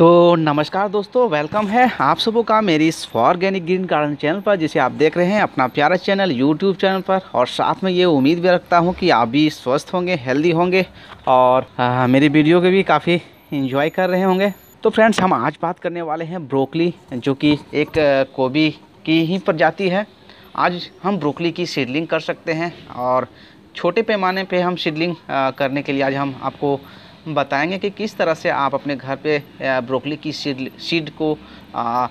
तो नमस्कार दोस्तों वेलकम है आप सबों का मेरी इस ऑर्गेनिक ग्रीन गार्डन चैनल पर जिसे आप देख रहे हैं अपना प्यारा चैनल यूट्यूब चैनल पर और साथ में ये उम्मीद भी रखता हूँ कि आप भी स्वस्थ होंगे हेल्दी होंगे और आ, मेरी वीडियो के भी काफ़ी इन्जॉय कर रहे होंगे तो फ्रेंड्स हम आज बात करने वाले हैं ब्रोकली जो कि एक कोबी की ही प्रजाति है आज हम ब्रोकली की सीडलिंग कर सकते हैं और छोटे पैमाने पे हम सीडलिंग करने के लिए आज हम आपको बताएंगे कि किस तरह से आप अपने घर पे ब्रोकली की सीड सीड को आ,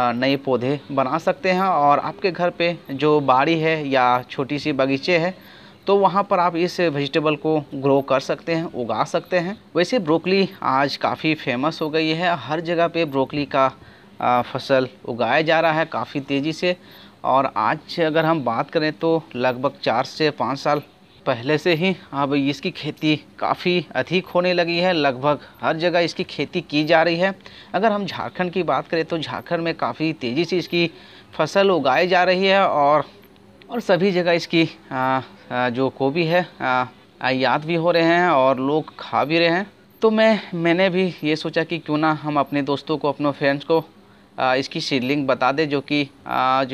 नए पौधे बना सकते हैं और आपके घर पे जो बाड़ी है या छोटी सी बगीचे है तो वहाँ पर आप इस वेजिटेबल को ग्रो कर सकते हैं उगा सकते हैं वैसे ब्रोकली आज काफ़ी फेमस हो गई है हर जगह पे ब्रोकली का फसल उगाया जा रहा है काफ़ी तेज़ी से और आज अगर हम बात करें तो लगभग चार से पाँच साल पहले से ही अब इसकी खेती काफ़ी अधिक होने लगी है लगभग हर जगह इसकी खेती की जा रही है अगर हम झारखंड की बात करें तो झारखंड में काफ़ी तेज़ी से इसकी फसल उगाई जा रही है और और सभी जगह इसकी आ, आ, जो गोभी है आयात भी हो रहे हैं और लोग खा भी रहे हैं तो मैं मैंने भी ये सोचा कि क्यों ना हम अपने दोस्तों को अपनों फ्रेंड्स को आ, इसकी सीडलिंग बता दें जो कि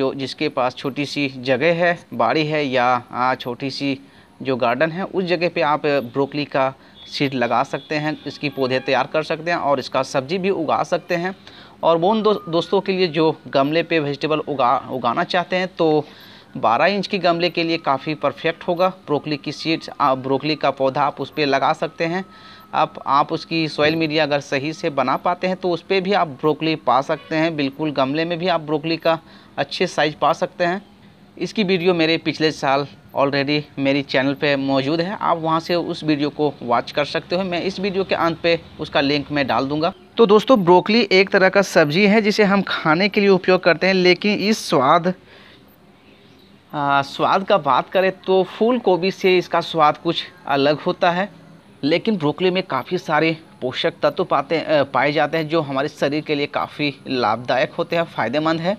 जो जिसके पास छोटी सी जगह है बाड़ी है या छोटी सी जो गार्डन है उस जगह पे आप ब्रोकली का सीड लगा सकते हैं इसकी पौधे तैयार कर सकते हैं और इसका सब्जी भी उगा सकते हैं और वो उन दो, दोस्तों के लिए जो गमले पे वेजिटेबल उगा उगाना चाहते हैं तो 12 इंच की गमले के लिए काफ़ी परफेक्ट होगा ब्रोकली की सीड्स ब्रोकली का पौधा आप उस पर लगा सकते हैं आप आप उसकी सॉइल मीडिया अगर सही से बना पाते हैं तो उस पर भी आप ब्रोकली पा सकते हैं बिल्कुल गमले में भी आप ब्रोकली का अच्छे साइज पा सकते हैं इसकी वीडियो मेरे पिछले साल ऑलरेडी मेरी चैनल पे मौजूद है आप वहाँ से उस वीडियो को वॉच कर सकते हो मैं इस वीडियो के अंत पे उसका लिंक मैं डाल दूँगा तो दोस्तों ब्रोकली एक तरह का सब्जी है जिसे हम खाने के लिए उपयोग करते हैं लेकिन इस स्वाद आ, स्वाद का बात करें तो फूल गोभी से इसका स्वाद कुछ अलग होता है लेकिन ब्रोकली में काफ़ी सारे पोषक तत्व पाते पाए जाते हैं जो हमारे शरीर के लिए काफ़ी लाभदायक होते हैं फ़ायदेमंद है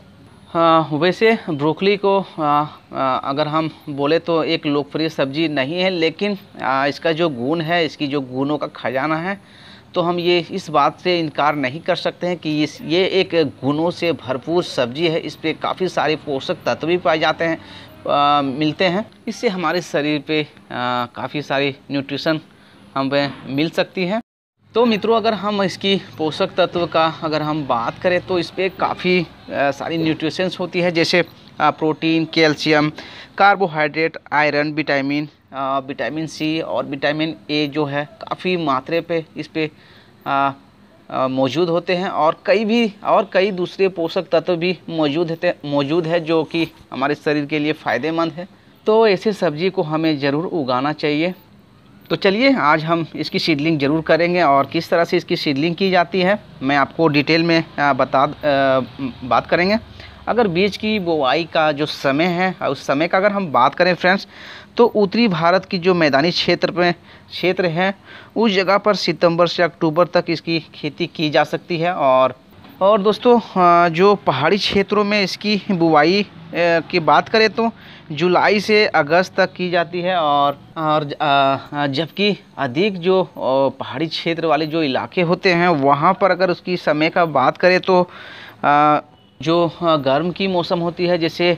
वैसे ब्रोकली को अगर हम बोले तो एक लोकप्रिय सब्जी नहीं है लेकिन इसका जो गुण है इसकी जो गुणों का खजाना है तो हम ये इस बात से इनकार नहीं कर सकते हैं कि ये ये एक गुणों से भरपूर सब्जी है इस पर काफ़ी सारे पोषक तत्व भी पाए जाते हैं आ, मिलते हैं इससे हमारे शरीर पे काफ़ी सारी न्यूट्रिशन हमें मिल सकती है तो मित्रों अगर हम इसकी पोषक तत्व का अगर हम बात करें तो इस पर काफ़ी सारी न्यूट्रिशंस होती है जैसे protein calcium carbohydrate iron vitamin vitamin C और विटामिन ए जो है काफ़ी मात्रे पे इस पर मौजूद होते हैं और कई भी और कई दूसरे पोषक तत्व भी मौजूद होते मौजूद है जो कि हमारे शरीर के लिए फ़ायदेमंद है तो ऐसी सब्जी को हमें ज़रूर उगाना चाहिए तो चलिए आज हम इसकी सीडलिंग ज़रूर करेंगे और किस तरह से इसकी सीडलिंग की जाती है मैं आपको डिटेल में बता बात करेंगे अगर बीज की बुआई का जो समय है उस समय का अगर हम बात करें फ्रेंड्स तो उत्तरी भारत की जो मैदानी क्षेत्र में क्षेत्र है उस जगह पर सितंबर से अक्टूबर तक इसकी खेती की जा सकती है और और दोस्तों जो पहाड़ी क्षेत्रों में इसकी बुवाई की बात करें तो जुलाई से अगस्त तक की जाती है और और जबकि अधिक जो पहाड़ी क्षेत्र वाले जो इलाके होते हैं वहाँ पर अगर उसकी समय का बात करें तो जो गर्म की मौसम होती है जैसे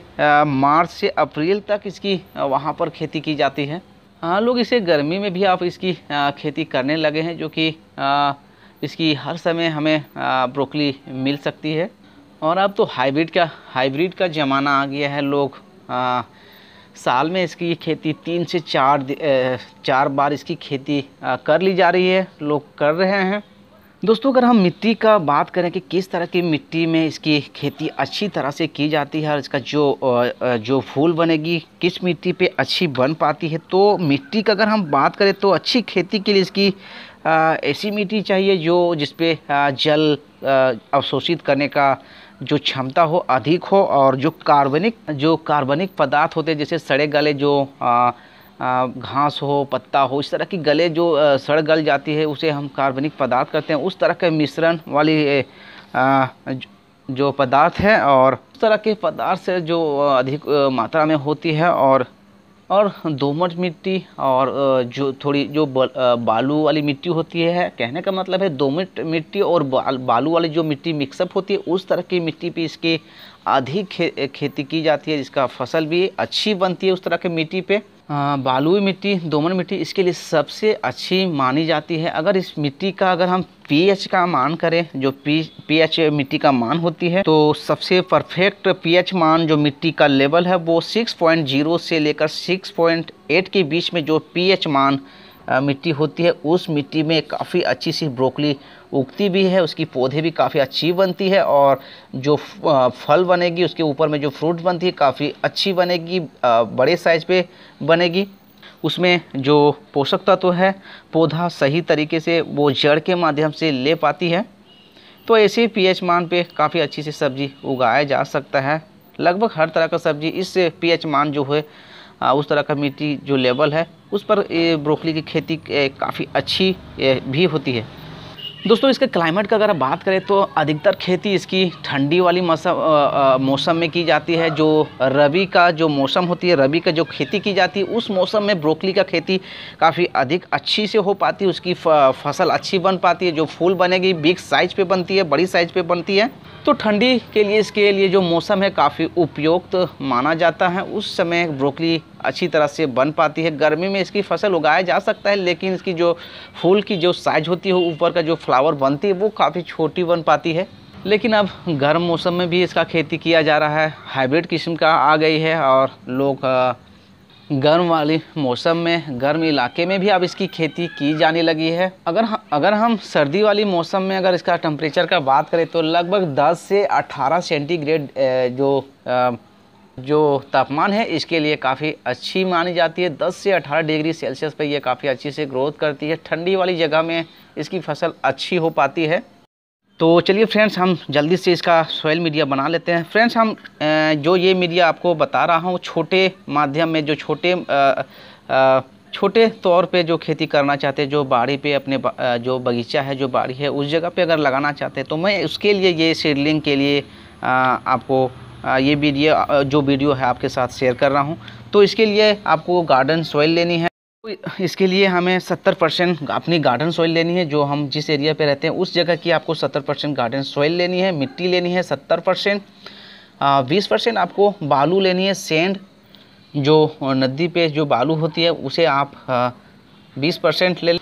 मार्च से अप्रैल तक इसकी वहाँ पर खेती की जाती है हाँ लोग इसे गर्मी में भी आप इसकी खेती करने लगे हैं जो कि इसकी हर समय हमें ब्रोकली मिल सकती है और अब तो हाइब्रिड का हाइब्रिड का ज़माना आ गया है लोग आ, साल में इसकी खेती तीन से चार चार बार इसकी खेती कर ली जा रही है लोग कर रहे हैं दोस्तों अगर हम मिट्टी का बात करें कि किस तरह की मिट्टी में इसकी खेती अच्छी तरह से की जाती है और इसका जो जो फूल बनेगी किस मिट्टी पे अच्छी बन पाती है तो मिट्टी का अगर हम बात करें तो अच्छी खेती के लिए इसकी ऐसी मिट्टी चाहिए जो जिसपे जल अवशोषित करने का जो क्षमता हो अधिक हो और जो कार्बनिक जो कार्बनिक पदार्थ होते हैं जैसे सड़े गले जो आ, घास हो पत्ता हो इस तरह की गले जो सड़ गल जाती है उसे हम कार्बनिक पदार्थ करते हैं उस तरह के मिश्रण वाली जो पदार्थ है और उस तरह के पदार्थ से जो अधिक मात्रा में होती है और और दोमट मिट्टी और जो थोड़ी जो बालू वाली मिट्टी होती है कहने का मतलब है दोमट मिट्टी और बालू वाली जो मिट्टी मिक्सअप होती है उस तरह की मिट्टी पे इसकी अधिक खे खेती की जाती है जिसका फसल भी अच्छी बनती है उस तरह की मिट्टी पे बालुई मिट्टी दोमन मिट्टी इसके लिए सबसे अच्छी मानी जाती है अगर इस मिट्टी का अगर हम पीएच का मान करें जो पी एच मिट्टी का मान होती है तो सबसे परफेक्ट पीएच मान जो मिट्टी का लेवल है वो 6.0 से लेकर 6.8 के बीच में जो पीएच मान मिट्टी होती है उस मिट्टी में काफ़ी अच्छी सी ब्रोकली उगती भी है उसकी पौधे भी काफ़ी अच्छी बनती है और जो फल बनेगी उसके ऊपर में जो फ्रूट बनती है काफ़ी अच्छी बनेगी बड़े साइज़ पे बनेगी उसमें जो पोषक तत्व तो है पौधा सही तरीके से वो जड़ के माध्यम से ले पाती है तो ऐसे एच मान पर काफ़ी अच्छी सी सब्ज़ी उगाया जा सकता है लगभग हर तरह का सब्ज़ी इस पी मान जो है उस तरह का मिट्टी जो लेवल है उस पर ब्रोकली की खेती काफ़ी अच्छी भी होती है दोस्तों इसके क्लाइमेट का अगर बात करें तो अधिकतर खेती इसकी ठंडी वाली मौसम मौसम में की जाती है जो रबी का जो मौसम होती है रबी का जो खेती की जाती है उस मौसम में ब्रोकली का खेती काफ़ी अधिक अच्छी से हो पाती है उसकी फसल अच्छी बन पाती है जो फूल बनेगी बिग साइज पे बनती है बड़ी साइज पर बनती है तो ठंडी के लिए इसके लिए जो मौसम है काफ़ी उपयुक्त तो माना जाता है उस समय ब्रोकली अच्छी तरह से बन पाती है गर्मी में इसकी फसल उगाया जा सकता है लेकिन इसकी जो फूल की जो साइज होती है ऊपर का जो फ्लावर बनती है वो काफ़ी छोटी बन पाती है लेकिन अब गर्म मौसम में भी इसका खेती किया जा रहा है हाइब्रिड किस्म का आ गई है और लोग गर्म वाली मौसम में गर्म इलाके में भी अब इसकी खेती की जाने लगी है अगर अगर हम सर्दी वाली मौसम में अगर इसका टम्परेचर का बात करें तो लगभग 10 से 18 सेंटीग्रेड जो जो तापमान है इसके लिए काफ़ी अच्छी मानी जाती है 10 से 18 डिग्री सेल्सियस पर यह काफ़ी अच्छी से ग्रोथ करती है ठंडी वाली जगह में इसकी फसल अच्छी हो पाती है तो चलिए फ्रेंड्स हम जल्दी से इसका सोयल मीडिया बना लेते हैं फ्रेंड्स हम जो ये मीडिया आपको बता रहा हूँ छोटे माध्यम में जो छोटे आ, आ, छोटे तौर पे जो खेती करना चाहते हैं जो बाड़ी पे अपने जो बगीचा है जो बाड़ी है उस जगह पे अगर लगाना चाहते हैं तो मैं उसके लिए ये सीडलिंग के लिए आपको ये वीडियो जो वीडियो है आपके साथ शेयर कर रहा हूँ तो इसके लिए आपको गार्डन सॉइल लेनी है इसके लिए हमें 70 परसेंट अपनी गार्डन सॉइल लेनी है जो हम जिस एरिया पे रहते हैं उस जगह की आपको 70 परसेंट गार्डन सॉइल लेनी है मिट्टी लेनी है 70 परसेंट बीस परसेंट आपको बालू लेनी है सेंड जो नदी पे जो बालू होती है उसे आप बीस परसेंट ले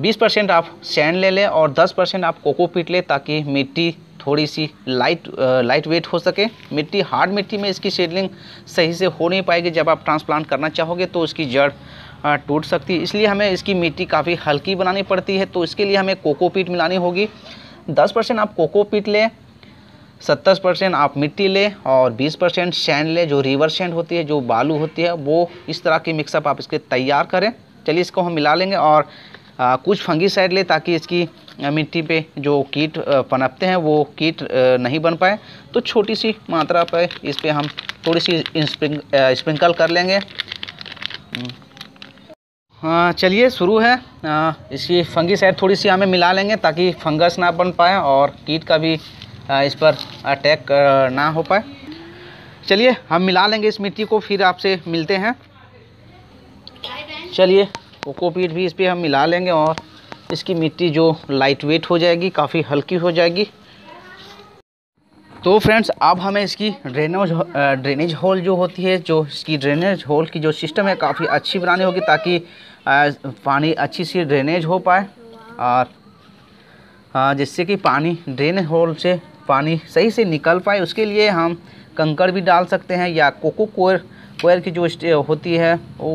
बीस परसेंट आप सेंड ले लें और दस परसेंट आप कोकोपीट लें ताकि मिट्टी थोड़ी सी लाइट लाइट वेट हो सके मिट्टी हार्ड मिट्टी में इसकी सीडलिंग सही से हो नहीं पाएगी जब आप ट्रांसप्लांट करना चाहोगे तो उसकी जड़ टूट सकती है इसलिए हमें इसकी मिट्टी काफ़ी हल्की बनानी पड़ती है तो इसके लिए हमें कोकोपीट मिलानी होगी दस परसेंट आप कोकोपीट लें सत्तर परसेंट आप मिट्टी लें और बीस परसेंट सैंड लें जो रिवर सैंड होती है जो बालू होती है वो इस तरह की मिक्सअप आप इसके तैयार करें चलिए इसको हम मिला लेंगे और आ, कुछ फंगीसाइड ले ताकि इसकी मिट्टी पे जो कीट पनपते हैं वो कीट नहीं बन पाए तो छोटी सी मात्रा पर इस पर हम थोड़ी सी स्प्रिंकल कर लेंगे हम्म। हाँ चलिए शुरू है आ, इसकी फंगीसाइड थोड़ी सी हमें मिला लेंगे ताकि फंगस ना बन पाए और कीट का भी आ, इस पर अटैक ना हो पाए चलिए हम मिला लेंगे इस मिट्टी को फिर आपसे मिलते हैं चलिए कोकोपीट भी इस पर हम मिला लेंगे और इसकी मिट्टी जो लाइट वेट हो जाएगी काफ़ी हल्की हो जाएगी तो फ्रेंड्स अब हमें इसकी ड्रेनेज ड्रेनेज होल जो होती है जो इसकी ड्रेनेज होल की जो सिस्टम है काफ़ी अच्छी बनानी होगी ताकि पानी अच्छी सी ड्रेनेज हो पाए और जिससे कि पानी ड्रेन होल से पानी सही से निकल पाए उसके लिए हम कंकड़ भी डाल सकते हैं या कोको कोयर कोयर की जो होती है वो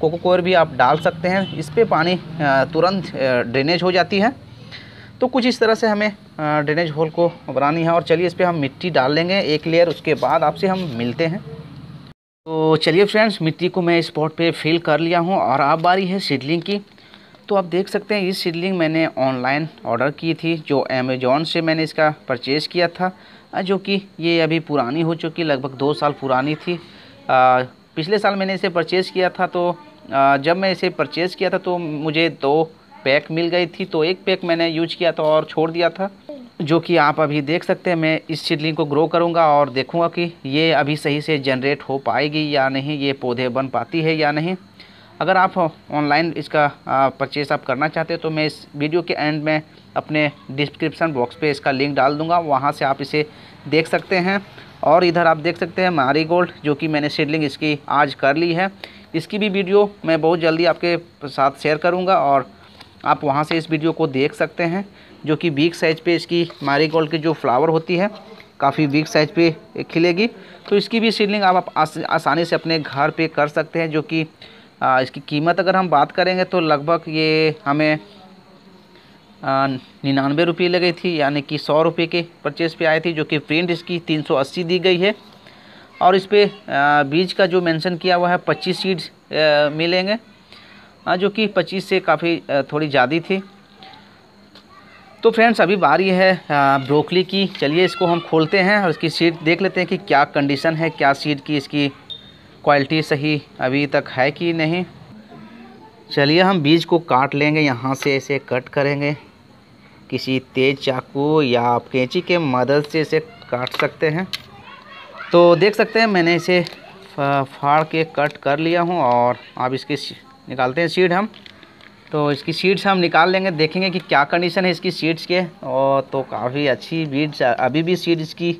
कोकोकोर भी आप डाल सकते हैं इस पर पानी तुरंत ड्रेनेज हो जाती है तो कुछ इस तरह से हमें ड्रेनेज होल को बनानी है और चलिए इस पर हम मिट्टी डाल लेंगे एक लेयर उसके बाद आपसे हम मिलते हैं तो चलिए फ्रेंड्स मिट्टी को मैं स्पॉट पे फिल कर लिया हूँ और अब बारी है सीडलिंग की तो आप देख सकते हैं ये सीडलिंग मैंने ऑनलाइन ऑर्डर की थी जो अमेज़ोन से मैंने इसका परचेज़ किया था जो कि ये अभी पुरानी हो चुकी लगभग दो साल पुरानी थी आ, पिछले साल मैंने इसे परचेज़ किया था तो जब मैं इसे परचेज़ किया था तो मुझे दो पैक मिल गई थी तो एक पैक मैंने यूज किया था और छोड़ दिया था जो कि आप अभी देख सकते हैं मैं इस सीडलिंग को ग्रो करूंगा और देखूंगा कि ये अभी सही से जनरेट हो पाएगी या नहीं ये पौधे बन पाती है या नहीं अगर आप ऑनलाइन इसका परचेस आप करना चाहते हो तो मैं इस वीडियो के एंड में अपने डिस्क्रिप्शन बॉक्स पे इसका लिंक डाल दूंगा वहाँ से आप इसे देख सकते हैं और इधर आप देख सकते हैं मारी गोल्ड जो कि मैंने सीडलिंग इसकी आज कर ली है इसकी भी वीडियो मैं बहुत जल्दी आपके साथ शेयर करूँगा और आप वहाँ से इस वीडियो को देख सकते हैं जो कि वीक साइज़ पे इसकी मारी गोल्ड की जो फ्लावर होती है काफ़ी वीक साइज़ पे खिलेगी तो इसकी भी सीडलिंग आप, आसानी से अपने घर पे कर सकते हैं जो कि आ, इसकी कीमत अगर हम बात करेंगे तो लगभग ये हमें निन्यानवे रुपये लगी थी यानी कि सौ रुपये के परचेज़ पे आई थी जो कि प्रिंट इसकी तीन सौ अस्सी दी गई है और इस पर बीज का जो मेंशन किया हुआ है पच्चीस सीड्स मिलेंगे जो कि पच्चीस से काफ़ी थोड़ी ज़्यादा थी तो फ्रेंड्स अभी बारी है ब्रोकली की चलिए इसको हम खोलते हैं और इसकी सीड देख लेते हैं कि क्या कंडीशन है क्या सीड की इसकी क्वालिटी सही अभी तक है कि नहीं चलिए हम बीज को काट लेंगे यहाँ से इसे कट करेंगे किसी तेज चाकू या आप कैंची के मदद से इसे काट सकते हैं तो देख सकते हैं मैंने इसे फाड़ के कट कर लिया हूँ और अब इसकी निकालते हैं सीड हम तो इसकी सीड्स हम निकाल लेंगे देखेंगे कि क्या कंडीशन है इसकी सीड्स के और तो काफ़ी अच्छी बीड्स अभी भी सीड इसकी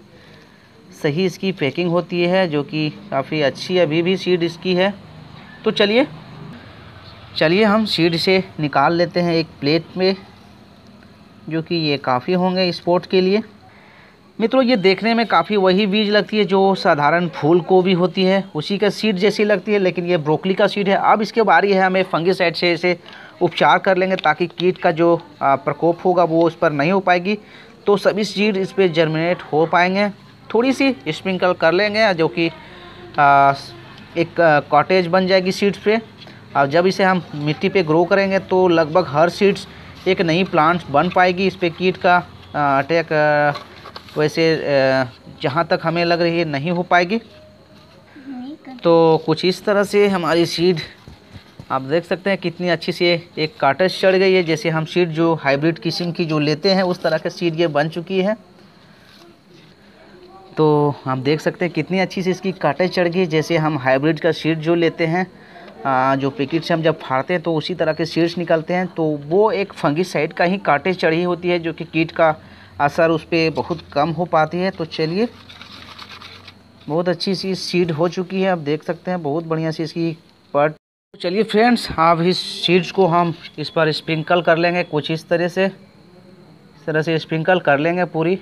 सही इसकी पैकिंग होती है जो कि काफ़ी अच्छी अभी भी सीड इसकी है तो चलिए चलिए हम सीड से निकाल लेते हैं एक प्लेट में जो कि ये काफ़ी होंगे इस्पोर्ट के लिए मित्रों ये देखने में काफ़ी वही बीज लगती है जो साधारण फूल को भी होती है उसी का सीड जैसी लगती है लेकिन ये ब्रोकली का सीड है अब इसके बारी है हमें फंगीसाइड से इसे उपचार कर लेंगे ताकि कीट का जो प्रकोप होगा वो उस पर नहीं हो पाएगी तो सभी सीड इस पर जर्मिनेट हो पाएंगे थोड़ी सी स्प्रिंकल कर लेंगे जो कि एक कॉटेज बन जाएगी सीड्स पे और जब इसे हम मिट्टी पे ग्रो करेंगे तो लगभग हर सीड्स एक नई प्लांट्स बन पाएगी इस पर कीट का अटैक वैसे जहाँ तक हमें लग रही है नहीं हो पाएगी तो कुछ इस तरह से हमारी सीड आप देख सकते हैं कितनी अच्छी सी एक काटस चढ़ गई है जैसे हम सीड जो हाइब्रिड किस्म की जो लेते हैं उस तरह की सीड ये बन चुकी है तो आप देख सकते हैं कितनी अच्छी से इसकी काटस चढ़ गई जैसे हम हाइब्रिड का सीड जो लेते हैं आ, जो पैकेट से हम जब फाड़ते हैं तो उसी तरह के सीड्स निकलते हैं तो वो एक फंगी साइड का ही काटेज चढ़ी होती है जो कि कीट का असर उस पर बहुत कम हो पाती है तो चलिए बहुत अच्छी सी सीड हो चुकी है आप देख सकते हैं बहुत बढ़िया सी इसकी पट चलिए फ्रेंड्स आप इस सीड्स को हम इस पर स्प्रिंकल कर लेंगे कुछ इस तरह से इस तरह से स्प्रिंकल कर लेंगे पूरी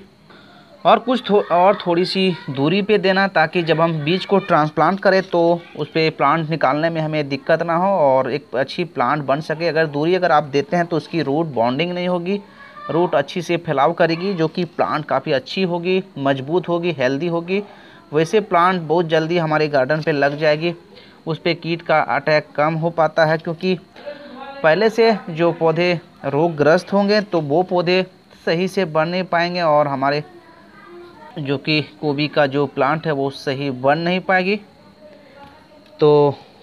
और कुछ थो, और थोड़ी सी दूरी पे देना ताकि जब हम बीज को ट्रांसप्लांट करें तो उस पर प्लांट निकालने में हमें दिक्कत ना हो और एक अच्छी प्लांट बन सके अगर दूरी अगर आप देते हैं तो उसकी रूट बॉन्डिंग नहीं होगी रूट अच्छी से फैलाव करेगी जो कि प्लांट काफ़ी अच्छी होगी मजबूत होगी हेल्दी होगी वैसे प्लांट बहुत जल्दी हमारे गार्डन पे लग जाएगी उस पर कीट का अटैक कम हो पाता है क्योंकि पहले से जो पौधे रोगग्रस्त होंगे तो वो पौधे सही से बढ़ नहीं पाएंगे और हमारे जो कि गोभी का जो प्लांट है वो सही बढ़ नहीं पाएगी तो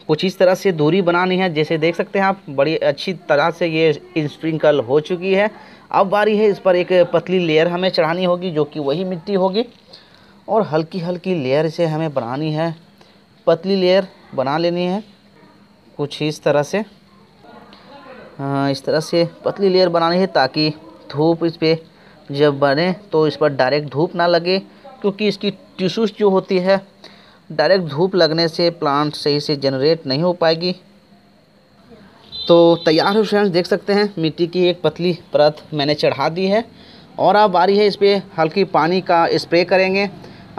कुछ इस तरह से दूरी बनानी है जैसे देख सकते हैं आप बड़ी अच्छी तरह से ये स्प्रिंकल हो चुकी है अब बारी है इस पर एक पतली लेयर हमें चढ़ानी होगी जो कि वही मिट्टी होगी और हल्की हल्की लेयर से हमें बनानी है पतली लेयर बना लेनी है कुछ इस तरह से हाँ, इस तरह से पतली लेयर बनानी है ताकि धूप इस पर जब बने तो इस पर डायरेक्ट धूप ना लगे क्योंकि इसकी टिश्यूज जो होती है डायरेक्ट धूप लगने से प्लांट सही से जनरेट नहीं हो पाएगी तो तैयार हो फ्रेंड्स देख सकते हैं मिट्टी की एक पतली परत मैंने चढ़ा दी है और अब आ रही है इस पर हल्की पानी का स्प्रे करेंगे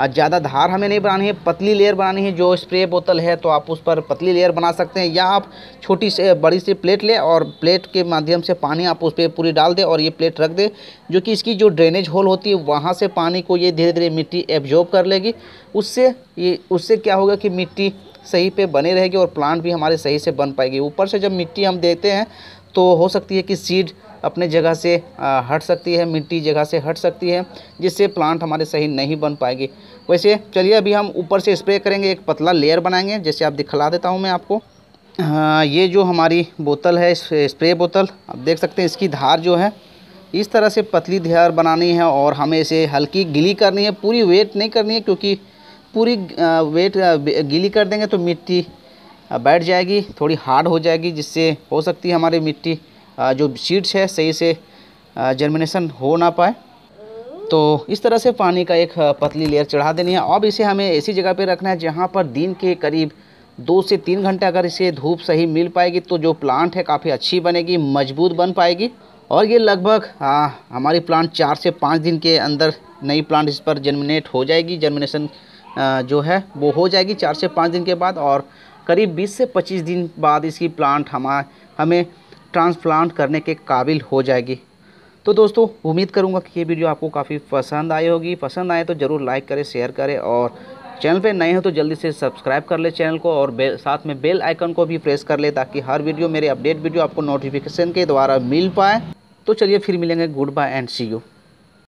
ज़्यादा धार हमें नहीं बनानी है पतली लेयर बनानी है जो स्प्रे बोतल है तो आप उस पर पतली लेयर बना सकते हैं या आप छोटी से बड़ी सी प्लेट लें और प्लेट के माध्यम से पानी आप उस पर पूरी डाल दें और ये प्लेट रख दें जो कि इसकी जो ड्रेनेज होल होती है वहाँ से पानी को ये धीरे धीरे मिट्टी एब्जॉर्ब कर लेगी उससे ये उससे क्या होगा कि मिट्टी सही पे बने रहेगी और प्लांट भी हमारे सही से बन पाएगी ऊपर से जब मिट्टी हम देते हैं तो हो सकती है कि सीड अपने जगह से हट सकती है मिट्टी जगह से हट सकती है जिससे प्लांट हमारे सही नहीं बन पाएगी वैसे चलिए अभी हम ऊपर से स्प्रे करेंगे एक पतला लेयर बनाएंगे जैसे आप दिखला देता हूँ मैं आपको आ, ये जो हमारी बोतल है स्प्रे बोतल आप देख सकते हैं इसकी धार जो है इस तरह से पतली धार बनानी है और हमें इसे हल्की गिली करनी है पूरी वेट नहीं करनी है क्योंकि पूरी वेट गिली कर देंगे तो मिट्टी बैठ जाएगी थोड़ी हार्ड हो जाएगी जिससे हो सकती है हमारी मिट्टी जो सीड्स है सही से जर्मिनेशन हो ना पाए तो इस तरह से पानी का एक पतली लेयर चढ़ा देनी है अब इसे हमें ऐसी जगह पर रखना है जहाँ पर दिन के करीब दो से तीन घंटे अगर इसे धूप सही मिल पाएगी तो जो प्लांट है काफ़ी अच्छी बनेगी मजबूत बन पाएगी और ये लगभग हमारी प्लांट चार से पाँच दिन के अंदर नई प्लांट इस पर जर्मिनेट हो जाएगी जर्मिनेशन जो है वो हो जाएगी चार से पाँच दिन के बाद और करीब 20 से 25 दिन बाद इसकी प्लांट हम हमें ट्रांसप्लांट करने के काबिल हो जाएगी तो दोस्तों उम्मीद करूँगा कि ये वीडियो आपको काफ़ी पसंद आई होगी पसंद आए तो ज़रूर लाइक करें शेयर करें और चैनल पे नए हो तो जल्दी से सब्सक्राइब कर ले चैनल को और साथ में बेल आइकन को भी प्रेस कर ले ताकि हर वीडियो मेरे अपडेट वीडियो आपको नोटिफिकेशन के द्वारा मिल पाए तो चलिए फिर मिलेंगे good bye and see you